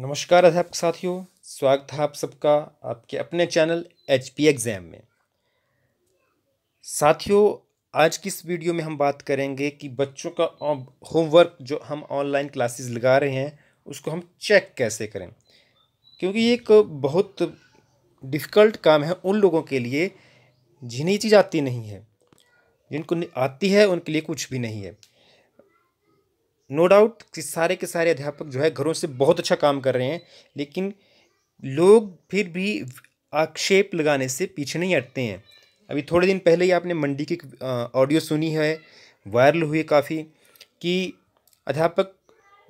नमस्कार अध्यापक साथियों स्वागत है आप सबका आपके अपने चैनल एच पी एग्ज़ाम में साथियों आज की इस वीडियो में हम बात करेंगे कि बच्चों का होमवर्क जो हम ऑनलाइन क्लासेस लगा रहे हैं उसको हम चेक कैसे करें क्योंकि ये एक बहुत डिफ़िकल्ट काम है उन लोगों के लिए जिन्हें चीज़ आती नहीं है जिनको आती है उनके लिए कुछ भी नहीं है नो डाउट कि सारे के सारे अध्यापक जो है घरों से बहुत अच्छा काम कर रहे हैं लेकिन लोग फिर भी आक्षेप लगाने से पीछे नहीं हटते हैं अभी थोड़े दिन पहले ही आपने मंडी की ऑडियो सुनी है वायरल हुई काफ़ी कि अध्यापक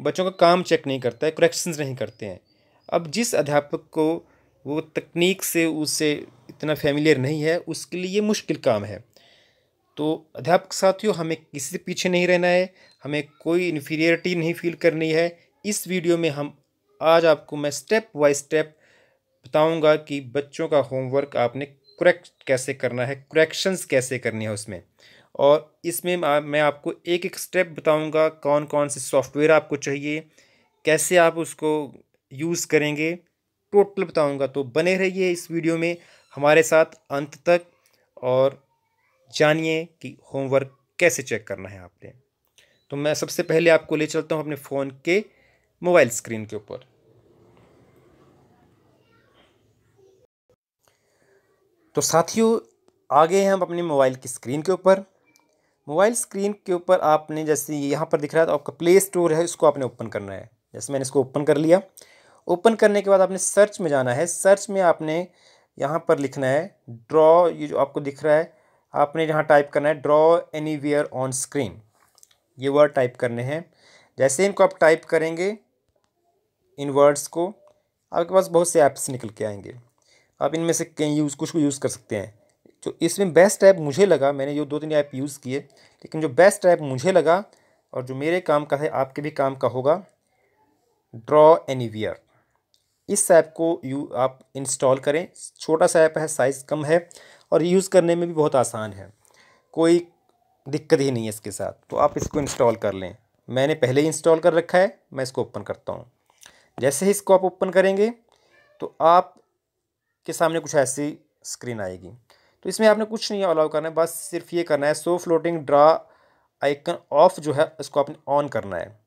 बच्चों का काम चेक नहीं करता है करेक्शंस नहीं करते हैं अब जिस अध्यापक को वो तकनीक से उससे इतना फैमिलियर नहीं है उसके लिए ये मुश्किल काम है तो अध्यापक साथियों हमें किसी से पीछे नहीं रहना है हमें कोई इन्फीरियरिटी नहीं फील करनी है इस वीडियो में हम आज आपको मैं स्टेप बाय स्टेप बताऊंगा कि बच्चों का होमवर्क आपने करेक्ट कैसे करना है करेक्शंस कैसे करनी है उसमें और इसमें मैं आपको एक एक स्टेप बताऊंगा कौन कौन से सॉफ्टवेयर आपको चाहिए कैसे आप उसको यूज़ करेंगे टोटल बताऊंगा तो बने रहिए इस वीडियो में हमारे साथ अंत तक और जानिए कि होमवर्क कैसे चेक करना है आपने तो मैं सबसे पहले आपको ले चलता हूँ अपने फ़ोन के मोबाइल स्क्रीन के ऊपर तो साथियों आगे हैं हम अपने मोबाइल की स्क्रीन के ऊपर मोबाइल स्क्रीन के ऊपर आपने जैसे यहाँ पर दिख रहा है तो आपका प्ले स्टोर है इसको आपने ओपन करना है जैसे मैंने इसको ओपन कर लिया ओपन करने के बाद आपने सर्च में जाना है सर्च में आपने यहाँ पर लिखना है ड्रॉ ये जो आपको दिख रहा है आपने जहाँ टाइप करना है draw anywhere on screen ये वर्ड टाइप करने हैं जैसे इनको आप टाइप करेंगे इन वर्ड्स को आपके पास बहुत से ऐप्स निकल के आएंगे आप इनमें से कहीं यूज़ कुछ को यूज़ कर सकते हैं जो इसमें बेस्ट ऐप मुझे लगा मैंने जो दो तीन ऐप यूज़ किए लेकिन जो बेस्ट ऐप मुझे लगा और जो मेरे काम का है आपके भी काम का होगा ड्रॉ वेयर इस ऐप को यू आप इंस्टॉल करें छोटा सा ऐप है साइज़ कम है और यूज़ करने में भी बहुत आसान है कोई दिक्कत ही नहीं है इसके साथ तो आप इसको इंस्टॉल कर लें मैंने पहले ही इंस्टॉल कर रखा है मैं इसको ओपन करता हूँ जैसे ही इसको आप ओपन करेंगे तो आप के सामने कुछ ऐसी स्क्रीन आएगी तो इसमें आपने कुछ नहीं अलाउ करना है बस सिर्फ ये करना है so floating draw icon off जो है इसको आपने ऑन करना है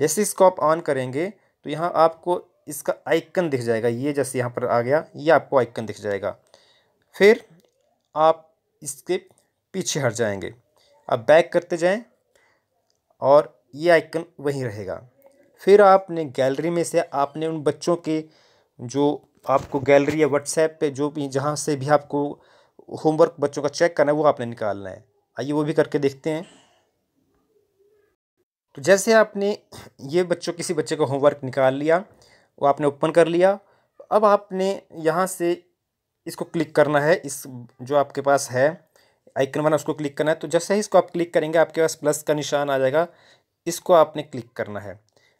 जैसे इसको आप ऑन करेंगे तो यहाँ आपको इसका आइकन दिख जाएगा ये जैसे यहाँ पर आ गया ये आपको आइकन दिख जाएगा फिर आप इसके पीछे हट जाएंगे आप बैक करते जाएं और ये आइकन वहीं रहेगा फिर आपने गैलरी में से आपने उन बच्चों के जो आपको गैलरी या व्हाट्सएप पे जो भी जहाँ से भी आपको होमवर्क बच्चों का चेक करना है वो आपने निकालना है आइए वो भी करके देखते हैं तो जैसे आपने ये बच्चों किसी बच्चे का होमवर्क निकाल लिया वो आपने ओपन कर लिया अब आपने यहाँ से इसको क्लिक करना है इस जो आपके पास है आइकन बना उसको क्लिक करना है तो जैसे ही इसको आप क्लिक करेंगे आपके पास प्लस का निशान आ जाएगा इसको आपने क्लिक करना है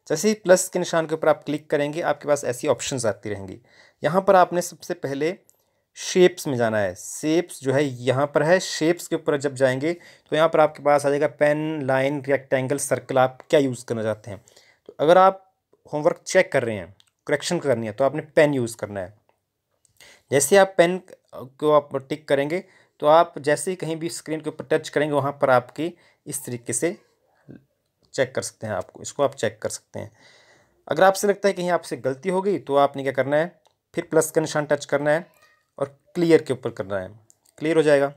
जैसे ही प्लस के निशान के ऊपर आप क्लिक करेंगे आपके पास ऐसी ऑप्शंस आती रहेंगी यहाँ पर आपने सबसे पहले शेप्स में जाना है शेप्स जो है यहाँ पर है शेप्स के ऊपर जब जाएंगे तो यहाँ पर आपके पास आ जाएगा पेन लाइन रेक्टेंगल सर्कल आप क्या यूज़ करना चाहते हैं तो अगर आप होमवर्क चेक कर रहे हैं करेक्शन करनी है तो आपने पेन यूज़ करना है जैसे आप पेन को आप टिक करेंगे तो आप जैसे ही कहीं भी स्क्रीन के ऊपर टच करेंगे वहाँ पर आपकी इस तरीके से चेक कर सकते हैं आपको इसको आप चेक कर सकते हैं अगर आपसे लगता है कहीं आपसे गलती हो गई तो आपने क्या करना है फिर प्लस का निशान टच करना है और क्लियर के ऊपर करना है क्लियर हो जाएगा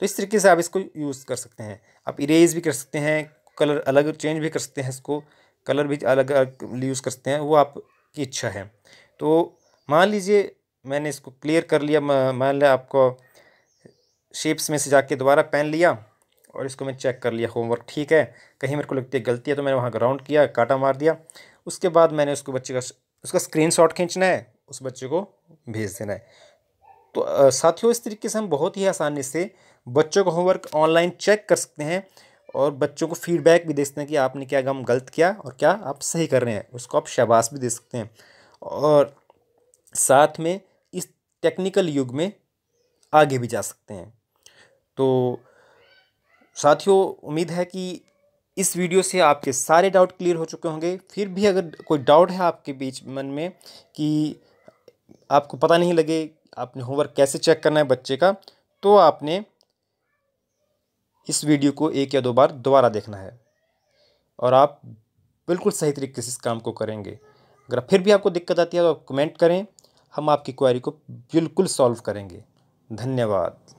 तो इस तरीके से आप इसको यूज़ कर सकते हैं आप इरेज भी कर सकते हैं कलर अलग चेंज भी कर सकते हैं इसको कलर भी अलग अलग यूज़ कर सकते हैं वो आपकी इच्छा है तो मान लीजिए मैंने इसको क्लियर कर लिया मान लिया आपको शेप्स में से जाके दोबारा पेन लिया और इसको मैं चेक कर लिया होमवर्क ठीक है कहीं मेरे को लगती है गलती है तो मैंने वहाँ ग्राउंड किया काटा मार दिया उसके बाद मैंने उसको बच्चे का उसका स्क्रीन शॉट खींचना है उस बच्चे को भेज देना है तो साथियों इस तरीके से हम बहुत ही आसानी से बच्चों का होमवर्क ऑनलाइन चेक कर सकते हैं और बच्चों को फीडबैक भी दे सकते हैं कि आपने क्या गम गलत किया और क्या आप सही कर रहे हैं उसको आप शाबाश भी दे सकते हैं और साथ में टेक्निकल युग में आगे भी जा सकते हैं तो साथियों उम्मीद है कि इस वीडियो से आपके सारे डाउट क्लियर हो चुके होंगे फिर भी अगर कोई डाउट है आपके बीच मन में कि आपको पता नहीं लगे आपने होमवर्क कैसे चेक करना है बच्चे का तो आपने इस वीडियो को एक या दो बार दोबारा देखना है और आप बिल्कुल सही तरीके से इस काम को करेंगे अगर फिर भी आपको दिक्कत आती है तो आप कमेंट करें हम आपकी क्वारी को बिल्कुल सॉल्व करेंगे धन्यवाद